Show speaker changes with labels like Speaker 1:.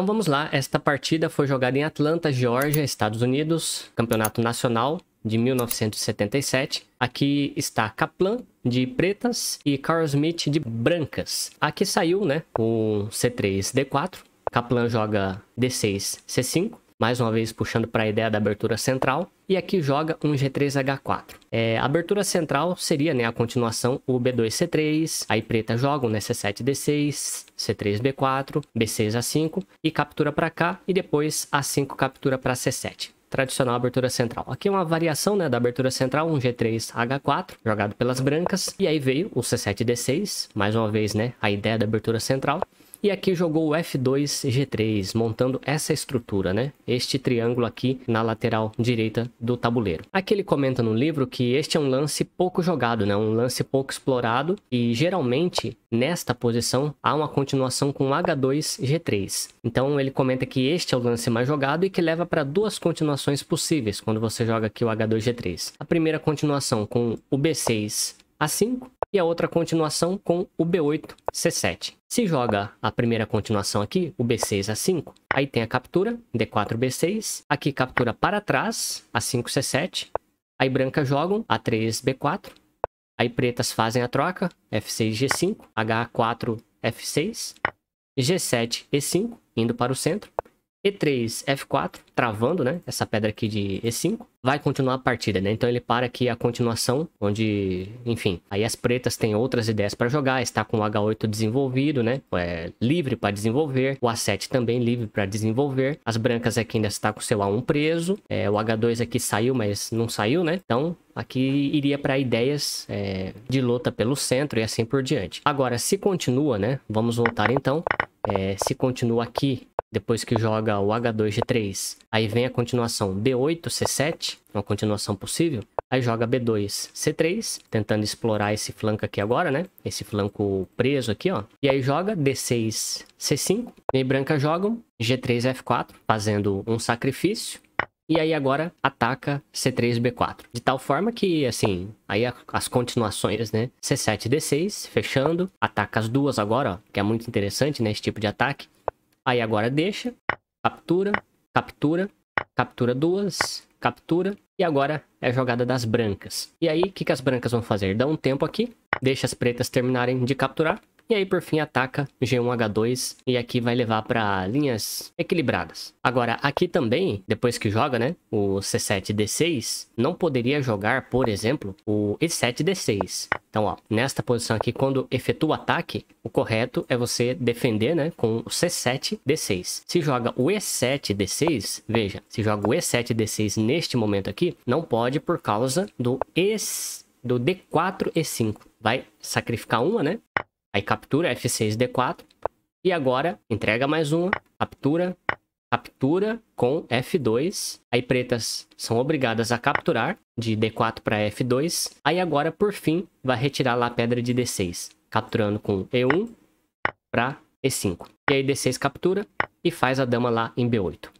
Speaker 1: Então vamos lá, esta partida foi jogada em Atlanta, Georgia, Estados Unidos, campeonato nacional de 1977. Aqui está Kaplan de pretas e Carl Smith de brancas. Aqui saiu, né, o C3, D4. Kaplan joga D6, C5 mais uma vez puxando para a ideia da abertura central, e aqui joga um G3H4. É, a abertura central seria né, a continuação o B2C3, aí preta joga um né, C7D6, C3B4, B6A5 e captura para cá e depois A5 captura para C7 tradicional abertura central. Aqui é uma variação né, da abertura central, um G3H4, jogado pelas brancas. E aí veio o C7D6, mais uma vez né, a ideia da abertura central. E aqui jogou o F2 G3, montando essa estrutura, né? Este triângulo aqui na lateral direita do tabuleiro. Aqui ele comenta no livro que este é um lance pouco jogado, né? Um lance pouco explorado e geralmente nesta posição há uma continuação com H2 G3. Então ele comenta que este é o lance mais jogado e que leva para duas continuações possíveis quando você joga aqui o H2 G3. A primeira continuação com o B6 a5 e a outra continuação com o B8, C7. Se joga a primeira continuação aqui, o B6, A5, aí tem a captura, D4, B6, aqui captura para trás, A5, C7, aí brancas jogam, A3, B4, aí pretas fazem a troca, F6, G5, H4, F6, G7, E5, indo para o centro, e3, F4, travando, né? Essa pedra aqui de E5. Vai continuar a partida, né? Então ele para aqui a continuação, onde, enfim, aí as pretas têm outras ideias para jogar. Está com o H8 desenvolvido, né? É livre para desenvolver. O A7 também livre para desenvolver. As brancas aqui ainda está com o seu A1 preso. É, o H2 aqui saiu, mas não saiu, né? Então aqui iria para ideias é, de luta pelo centro e assim por diante. Agora, se continua, né? Vamos voltar então. É, se continua aqui depois que joga o H2, G3, aí vem a continuação B8, C7, uma continuação possível, aí joga B2, C3, tentando explorar esse flanco aqui agora, né? Esse flanco preso aqui, ó. E aí joga D6, C5, e branca jogam G3, F4, fazendo um sacrifício. E aí agora ataca C3, B4. De tal forma que, assim, aí as continuações, né? C7, D6, fechando. Ataca as duas agora, ó, que é muito interessante, né? Esse tipo de ataque Aí agora deixa, captura, captura, captura duas, captura. E agora é a jogada das brancas. E aí, o que, que as brancas vão fazer? Dá um tempo aqui, deixa as pretas terminarem de capturar. E aí, por fim, ataca G1H2 e aqui vai levar para linhas equilibradas. Agora, aqui também, depois que joga, né, o C7 D6, não poderia jogar, por exemplo, o E7 D6. Então, ó, nesta posição aqui, quando efetua o ataque, o correto é você defender, né, com o C7 D6. Se joga o E7 D6, veja, se joga o E7 D6 neste momento aqui, não pode por causa do E do D4 e 5. Vai sacrificar uma, né? Aí captura F6, D4. E agora entrega mais uma, captura, captura com F2. Aí pretas são obrigadas a capturar de D4 para F2. Aí agora, por fim, vai retirar lá a pedra de D6, capturando com E1 para E5. E aí D6 captura e faz a dama lá em B8.